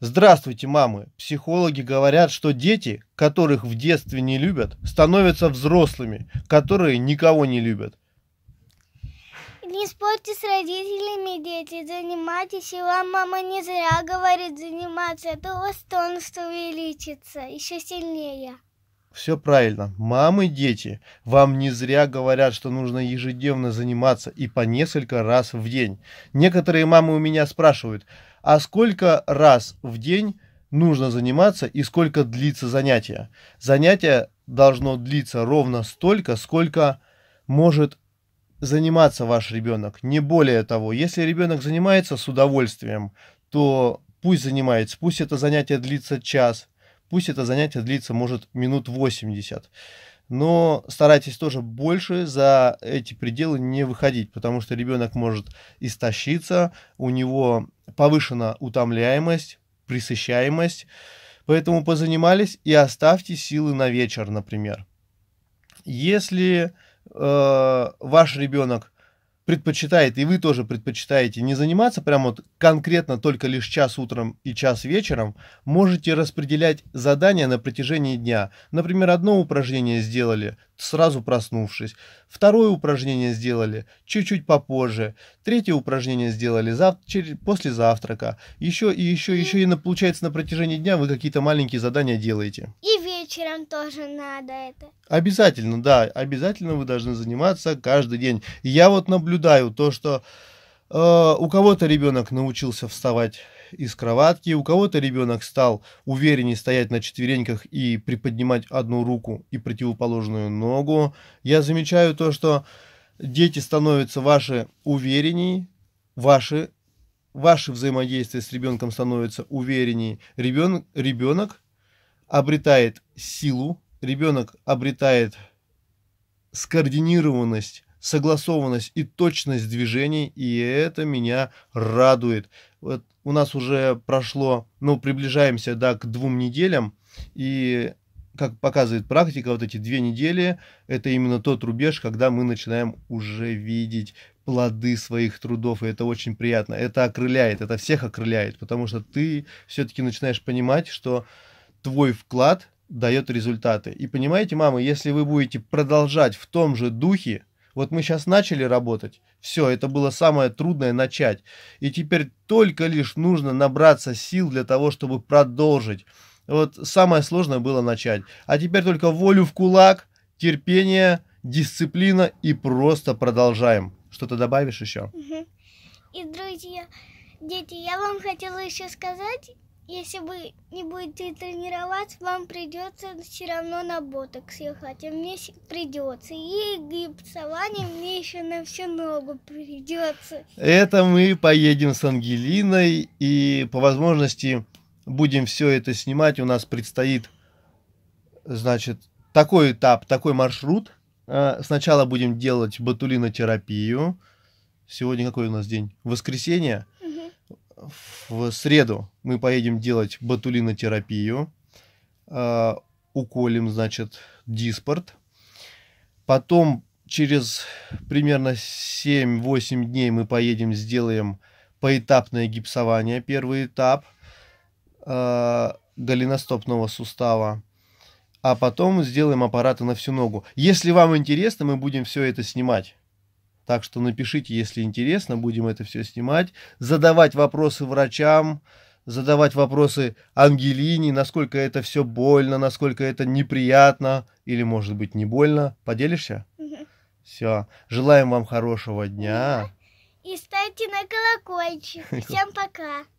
Здравствуйте, мамы. Психологи говорят, что дети, которых в детстве не любят, становятся взрослыми, которые никого не любят. Не спорьте с родителями, дети, занимайтесь, и вам мама не зря говорит заниматься, а у вас тонус увеличится еще сильнее. Все правильно. Мамы, дети, вам не зря говорят, что нужно ежедневно заниматься и по несколько раз в день. Некоторые мамы у меня спрашивают – а сколько раз в день нужно заниматься и сколько длится занятие. Занятие должно длиться ровно столько, сколько может заниматься ваш ребенок, не более того. Если ребенок занимается с удовольствием, то пусть занимается, пусть это занятие длится час, пусть это занятие длится, может, минут 80 но старайтесь тоже больше за эти пределы не выходить, потому что ребенок может истощиться, у него повышена утомляемость, присыщаемость, поэтому позанимались и оставьте силы на вечер, например. Если э, ваш ребенок предпочитает, и вы тоже предпочитаете не заниматься прям вот конкретно только лишь час утром и час вечером, можете распределять задания на протяжении дня. Например, одно упражнение сделали, сразу проснувшись. Второе упражнение сделали чуть-чуть попозже. Третье упражнение сделали зав... после завтрака. Еще и еще, и... еще и на... получается на протяжении дня вы какие-то маленькие задания делаете. И вечером тоже надо это. Обязательно, да, обязательно вы должны заниматься каждый день. Я вот наблюдаю то, что э, у кого-то ребенок научился вставать из кроватки, у кого-то ребенок стал увереннее стоять на четвереньках и приподнимать одну руку и противоположную ногу. Я замечаю то, что дети становятся ваши увереннее, ваши, ваше взаимодействие с ребенком становится увереннее. Ребен, ребенок обретает силу, ребенок обретает скоординированность согласованность и точность движений, и это меня радует. Вот у нас уже прошло, ну, приближаемся, да, к двум неделям, и как показывает практика, вот эти две недели – это именно тот рубеж, когда мы начинаем уже видеть плоды своих трудов, и это очень приятно. Это окрыляет, это всех окрыляет, потому что ты все-таки начинаешь понимать, что твой вклад дает результаты. И понимаете, мамы, если вы будете продолжать в том же духе, вот мы сейчас начали работать, все, это было самое трудное начать. И теперь только лишь нужно набраться сил для того, чтобы продолжить. Вот самое сложное было начать. А теперь только волю в кулак, терпение, дисциплина и просто продолжаем. Что-то добавишь еще? И, друзья, дети, я вам хотела еще сказать, если вы не будете тренироваться, вам придется все равно на ботокс ехать. А мне придется. И гипсование мне еще на всю ногу придется. Это мы поедем с Ангелиной и по возможности будем все это снимать. У нас предстоит, значит, такой этап, такой маршрут. А сначала будем делать ботулинотерапию. Сегодня какой у нас день? Воскресенье. В среду мы поедем делать ботулинотерапию. Э, уколем, значит, диспорт. Потом через примерно 7-8 дней мы поедем, сделаем поэтапное гипсование. Первый этап э, голеностопного сустава. А потом сделаем аппараты на всю ногу. Если вам интересно, мы будем все это снимать. Так что напишите, если интересно, будем это все снимать. Задавать вопросы врачам, задавать вопросы Ангелине, насколько это все больно, насколько это неприятно или, может быть, не больно. Поделишься? Угу. Все. Желаем вам хорошего дня. И ставьте на колокольчик. Всем пока.